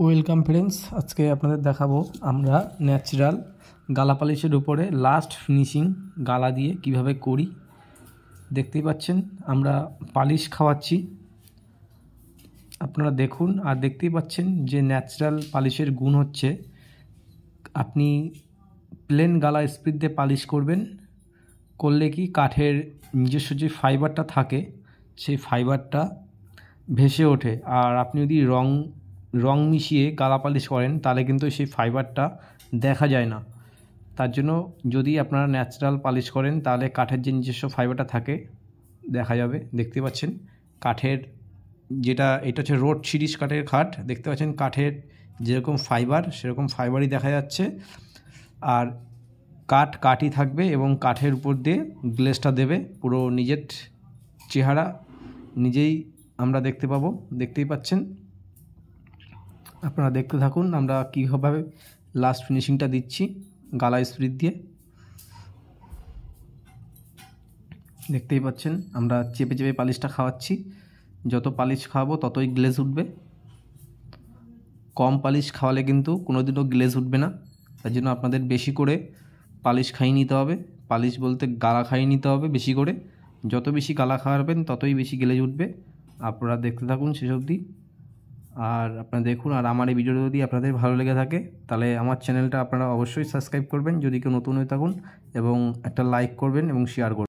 welcome friends আজকে আপনাদের দেখাবো আমরা ন্যাচারাল গালা পালিশের উপরে লাস্ট ফিনিশিং গালা দিয়ে কিভাবে করি দেখতেই পাচ্ছেন আমরা পালিশ খাওয়াচ্ছি আপনারা দেখুন আর দেখতেই পাচ্ছেন যে ন্যাচারাল পালিশের গুণ হচ্ছে আপনি প্লেন গালা স্পিড দিয়ে পালিশ করবেন করলে কি কাঠের নিজস্ব যে ফাইবারটা থাকে সেই ফাইবারটা ভেসে ওঠে আর আপনি যদি রং রং মিশিয়ে পালিশ করেন তাহলে কিন্তু সেই ফাইবারটা দেখা যায় না তার জন্য যদি আপনারা ন্যাচারাল পালিশ করেন তাহলে কাঠের যে নিজস্ব ফাইবারটা থাকে দেখা যাবে দেখতে পাচ্ছেন কাঠের যেটা এটা হচ্ছে রোড সিরিজ কাঠের খাট দেখতে পাচ্ছেন কাঠের যেরকম ফাইবার সেরকম ফাইবারই দেখা যাচ্ছে আর কাঠ কাঠই থাকবে এবং কাঠের উপর দিয়ে গ্লেসটা দেবে পুরো নিজের চেহারা নিজেই আমরা দেখতে পাবো দেখতেই পাচ্ছেন আপনারা দেখতে থাকুন আমরা কীভাবে লাস্ট ফিনিশিংটা দিচ্ছি গালা স্প্রিট দিয়ে দেখতেই পাচ্ছেন আমরা চেপে চেপে পালিশটা খাওয়াচ্ছি যত পালিশ খাওয়াবো ততই গ্লেজ উঠবে কম পালিশ খাওয়ালে কিন্তু কোনোদিনও গ্লেজ উঠবে না তার জন্য আপনাদের বেশি করে পালিশ খাইয়ে নিতে হবে পালিশ বলতে গালা খাইয়ে নিতে হবে বেশি করে যত বেশি গালা খাওয়াবেন ততই বেশি গ্লেজ উঠবে আপনারা দেখতে থাকুন সেসব দিয়ে আর আপনারা দেখুন আর আমার এই ভিডিও যদি আপনাদের ভালো লেগে থাকে তাহলে আমার চ্যানেলটা আপনারা অবশ্যই সাবস্ক্রাইব করবেন যদি কেউ নতুন হয়ে থাকুন এবং একটা লাইক করবেন এবং শেয়ার করবেন